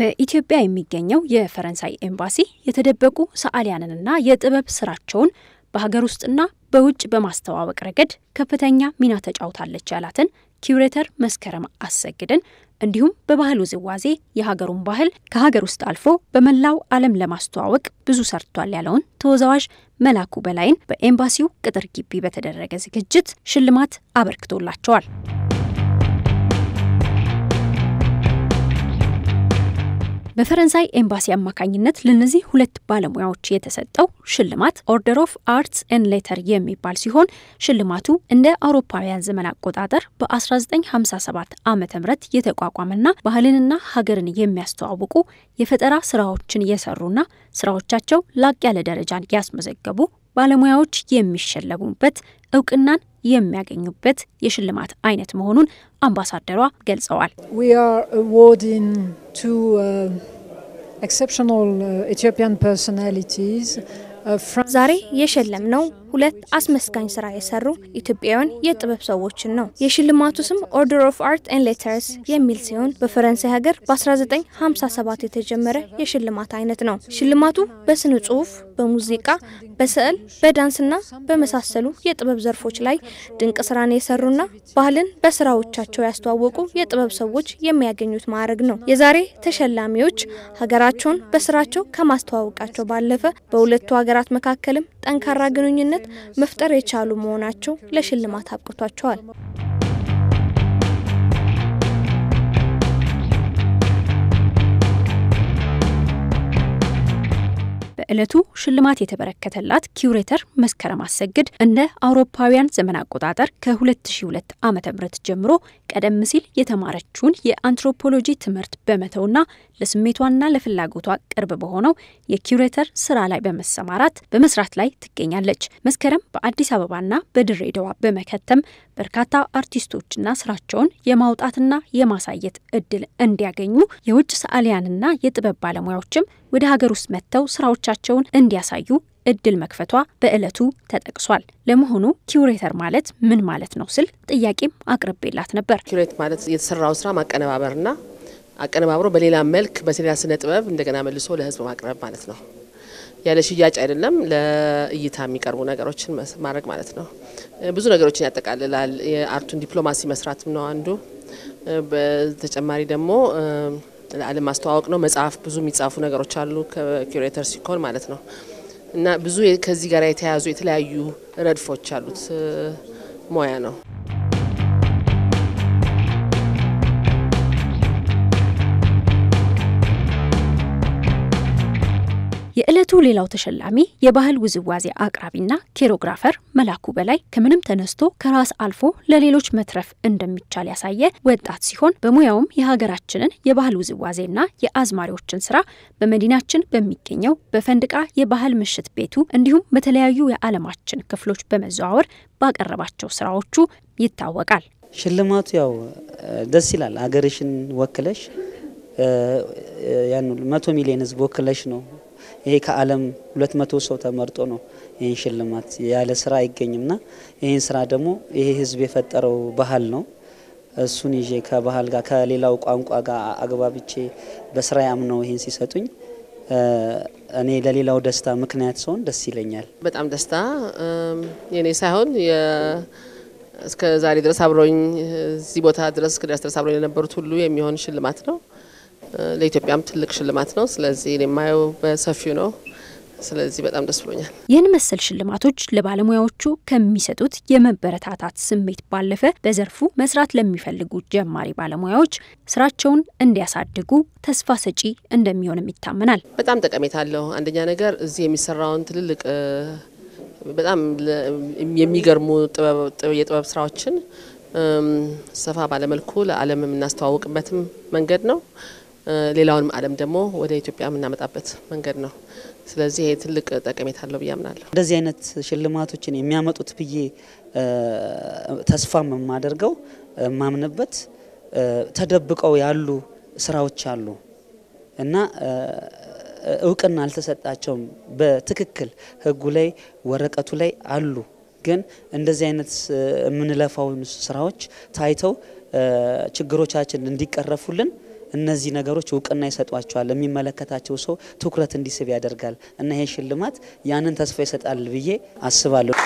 በኢትዮጵያ የሚገኘው የፈረንሳይ ኤምባሲ የተደበቁ ሰዓሊያንንና የጥበብ ስራቸውን በሀገር ውስጥና በውጭ በማስተዋወቅ ረገድ ከፍተኛ ሚና ተጫውታለች ያላትን ኪውሬተር መስከረም አሰግድን እንዲሁም በባህል ውዝዋዜ የሀገሩን ባህል ከሀገር ውስጥ አልፎ በመላው ዓለም ለማስተዋወቅ ብዙ ሰርቷል ያለውን ተወዛዋዥ መላኩ በላይን በኤምባሲው ቅጥር ግቢ በተደረገ ዝግጅት ሽልማት አበርክቶላቸዋል። በፈረንሳይ ኤምባሲ አማካኝነት ለእነዚህ ሁለት ባለሙያዎች የተሰጠው ሽልማት ኦርደር ኦፍ አርትስ ኤን ሌተር የሚባል ሲሆን ሽልማቱ እንደ አውሮፓውያን ዘመን አቆጣጠር በ1957 ዓ ም የተቋቋመና ባህልንና ሀገርን የሚያስተዋውቁ የፈጠራ ስራዎችን የሰሩና ስራዎቻቸው ላቅ ያለ ደረጃን ያስመዘገቡ ባለሙያዎች የሚሸለሙበት እውቅናን የሚያገኙበት የሽልማት አይነት መሆኑን አምባሳደሯ ገልጸዋል። uh, uh, uh, ዛሬ የሸለም ነው ሁለት አስመስጋኝ ስራ የሰሩ ኢትዮጵያውያን የጥበብ ሰዎችን ነው። የሽልማቱ ስም ኦርደር ኦፍ አርት ኤንድ ሌተርስ የሚል ሲሆን በፈረንሳይ ሀገር በ1957 የተጀመረ የሽልማት አይነት ነው። ሽልማቱ በስነ ጽሁፍ፣ በሙዚቃ፣ በስዕል፣ በዳንስና በመሳሰሉ የጥበብ ዘርፎች ላይ ድንቅ ስራን የሰሩና ባህልን በስራዎቻቸው ያስተዋወቁ የጥበብ ሰዎች የሚያገኙት ማዕረግ ነው። የዛሬ ተሸላሚዎች ሀገራቸውን በስራቸው ከማስተዋወቃቸው ባለፈ በሁለቱ ሀገራት መካከልም ጠንካራ ግንኙነት መፍጠር የቻሉ መሆናቸው ለሽልማት አብቅቷቸዋል። በዕለቱ ሽልማት የተበረከተላት ኪውሬተር መስከረም አሰግድ እንደ አውሮፓውያን ዘመን አቆጣጠር ከ2002 ም ጀምሮ ቀደም ሲል የተማረችውን የአንትሮፖሎጂ ትምህርት በመተውና ለስሜቷና ለፍላጎቷ ቅርብ በሆነው የኪውሬተር ስራ ላይ በመሰማራት በመስራት ላይ ትገኛለች። መስከረም በአዲስ አበባና በድሬዳዋ በመከተም በርካታ አርቲስቶችና ስራቸውን የማውጣትና የማሳየት እድል እንዲያገኙ የውጭ ሰዓሊያንና የጥበብ ባለሙያዎችም ወደ ሀገር ውስጥ መጥተው ስራዎቻቸውን እንዲያሳዩ እድል መክፈቷ በዕለቱ ተጠቅሷል። ለመሆኑ ኪውሬተር ማለት ምን ማለት ነው ስል ጥያቄም አቅርቤላት ነበር። ኪውሬት ማለት የተሰራው ስራ ማቀነባበርና አቀነባብሮ በሌላ መልክ በሌላ ስነ ጥበብ እንደገና መልሶ ለህዝብ ማቅረብ ማለት ነው። ያለ ሽያጭ አይደለም፣ ለእይታ የሚቀርቡ ነገሮችን ማድረግ ማለት ነው። ብዙ ነገሮችን ያጠቃልላል። የአርቱን ዲፕሎማሲ መስራትም ነው አንዱ። በተጨማሪ ደግሞ ለዓለም ማስተዋወቅ ነው። መጽሐፍ ብዙ የሚጻፉ ነገሮች አሉ ከኪውሬተር ሲኮን ማለት ነው። እና ብዙ ከዚህ ጋር የተያያዙ የተለያዩ ረድፎች አሉት ሙያ ነው። የዕለቱ ሌላው ተሸላሚ የባህል ውዝዋዜ አቅራቢና ኬሮግራፈር መላኩ በላይ ከምንም ተነስቶ ከራስ አልፎ ለሌሎች መትረፍ እንደሚቻል ያሳየ ወጣት ሲሆን በሙያውም የሀገራችንን የባህል ውዝዋዜና የአዝማሪዎችን ስራ በመዲናችን በሚገኘው በፈንድቃ የባህል ምሽት ቤቱ እንዲሁም በተለያዩ የዓለማችን ክፍሎች በመዘዋወር ባቀረባቸው ስራዎቹ ይታወቃል። ሽልማቱ ያው ደስ ይላል። አገርሽን ወክለሽ ያን መቶ ሚሊዮን ህዝብ ወክለሽ ነው ይሄ ከዓለም ሁለት መቶ ሰው ተመርጦ ነው ይህን ሽልማት ያለ ስራ አይገኝምና ይህን ስራ ደግሞ ይሄ ህዝብ የፈጠረው ባህል ነው። እሱን ይዤ ከባህል ጋር ከሌላው ቋንቋ ጋር አግባብቼ በስራ ያምነው ይህን ሲሰጡኝ እኔ ለሌላው ደስታ ምክንያት ስሆን ደስ ይለኛል። በጣም ደስታ የኔ ሳይሆን እስከ ዛሬ ድረስ አብረኝ እዚህ ቦታ ድረስ እስከ ድረስ አብሮኝ ለነበሩት ሁሉ የሚሆን ሽልማት ነው። ለኢትዮጵያም ትልቅ ሽልማት ነው። ስለዚህ የማየው በሰፊው ነው። ስለዚህ በጣም ደስ ብሎኛል። ይህን መሰል ሽልማቶች ለባለሙያዎቹ ከሚሰጡት የመበረታታት ስሜት ባለፈ በዘርፉ መስራት ለሚፈልጉ ጀማሪ ባለሙያዎች ስራቸውን እንዲያሳድጉ ተስፋ ሰጪ እንደሚሆንም ይታመናል። በጣም ጠቀሜታ አለው። አንደኛ ነገር እዚህ የሚሰራውን ትልልቅ በጣም የሚገርሙ የጥበብ ስራዎችን ሰፋ ባለመልኩ ለዓለም የምናስተዋውቅበትም መንገድ ነው። ሌላውንም ዓለም ደግሞ ወደ ኢትዮጵያ የምናመጣበት መንገድ ነው። ስለዚህ ይሄ ትልቅ ጠቀሜታ አለው ብዬ አምናለሁ። እንደዚህ አይነት ሽልማቶችን የሚያመጡት ብዬ ተስፋም የማደርገው የማምንበት ተደብቀው ያሉ ስራዎች አሉ እና እውቅና አልተሰጣቸውም። በትክክል ህጉ ላይ ወረቀቱ ላይ አሉ፣ ግን እንደዚህ አይነት የምንለፋውን ስራዎች ታይተው ችግሮቻችን እንዲቀረፉልን እነዚህ ነገሮች እውቅና ይሰጧቸዋል። የሚመለከታቸው ሰው ትኩረት እንዲስብ ያደርጋል እና ይሄ ሽልማት ያንን ተስፋ ይሰጣል ብዬ አስባለሁ።